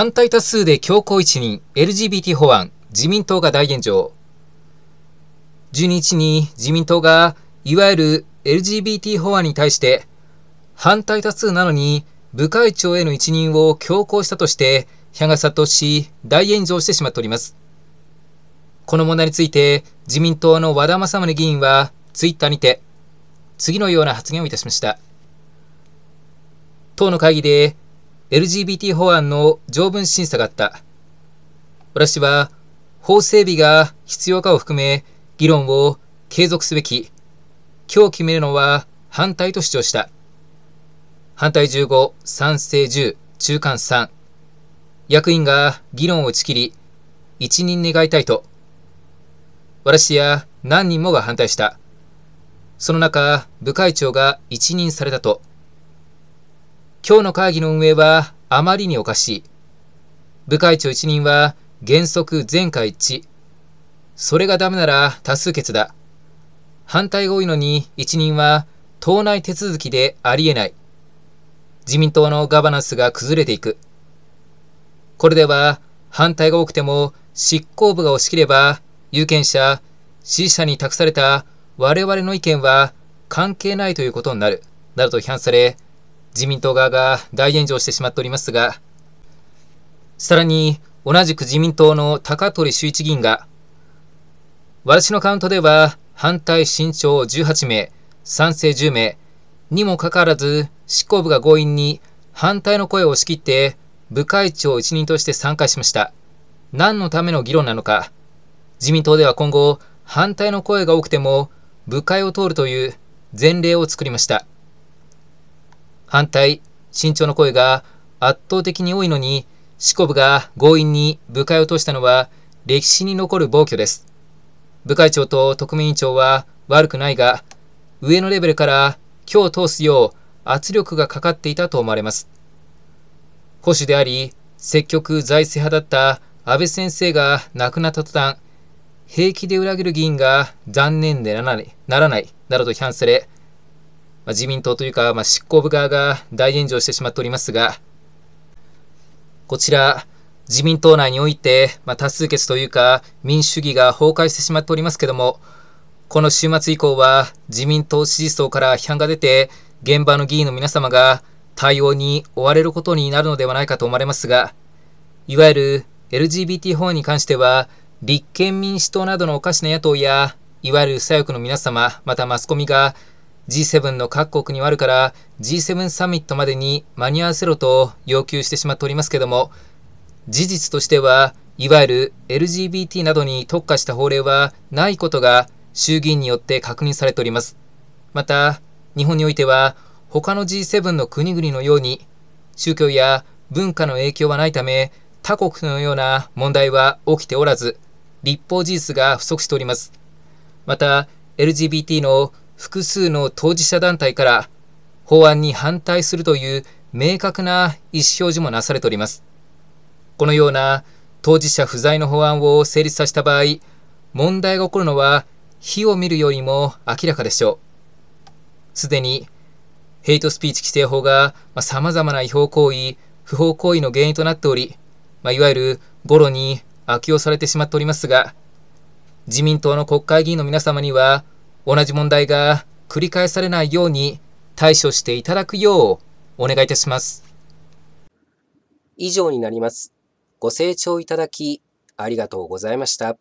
反対多数で強行一任 LGBT 法案自民党が大炎上12日に自民党がいわゆる LGBT 法案に対して反対多数なのに部会長への一任を強行したとして批判が殺到し大炎上してしまっておりますこの問題について自民党の和田政宗議員はツイッターにて次のような発言をいたしました党の会議で LGBT 法案の条文審査があった。私は法整備が必要かを含め議論を継続すべき。今日決めるのは反対と主張した。反対15、賛成10、中間3。役員が議論を打ち切り、一任願いたいと。私や何人もが反対した。その中、部会長が一任されたと。今日の会議の運営はあまりにおかしい。部会長一任は原則全会一致。それがダメなら多数決だ。反対が多いのに一任は党内手続きでありえない。自民党のガバナンスが崩れていく。これでは反対が多くても執行部が押し切れば有権者、支持者に託された我々の意見は関係ないということになる、などと批判され、自民党側が大炎上してしまっておりますが、さらに同じく自民党の高取修一議員が、私のカウントでは反対慎重18名、賛成10名にもかかわらず、執行部が強引に反対の声を押し切って、部会長一任として参加しました。何のための議論なのか。自民党では今後、反対の声が多くても、部会を通るという前例を作りました。反対、慎重の声が圧倒的に多いのに、四国が強引に部会を通したのは歴史に残る暴挙です。部会長と特命委員長は悪くないが、上のレベルから今日通すよう圧力がかかっていたと思われます。保守であり、積極財政派だった安倍先生が亡くなった途端、平気で裏切る議員が残念でならない、ならない、などと批判され、まあ、自民党というか、まあ、執行部側が大炎上してしまっておりますが、こちら、自民党内において、まあ、多数決というか、民主主義が崩壊してしまっておりますけども、この週末以降は、自民党支持層から批判が出て、現場の議員の皆様が対応に追われることになるのではないかと思われますが、いわゆる LGBT 法に関しては、立憲民主党などのおかしな野党や、いわゆる左翼の皆様、またマスコミが G7 の各国にはあるから G7 サミットまでに間に合わせろと要求してしまっておりますけども事実としてはいわゆる LGBT などに特化した法令はないことが衆議院によって確認されておりますまた日本においては他の G7 の国々のように宗教や文化の影響はないため他国のような問題は起きておらず立法事実が不足しておりますまた LGBT の複数の当事者団体から法案に反対するという明確な意思表示もなされております。このような当事者不在の法案を成立させた場合、問題が起こるのは火を見るよりも明らかでしょう。すでにヘイトスピーチ規制法がま様々な違法行為、不法行為の原因となっており、まあ、いわゆる語ロに悪用されてしまっておりますが、自民党の国会議員の皆様には、同じ問題が繰り返されないように対処していただくようお願いいたします。以上になります。ご清聴いただきありがとうございました。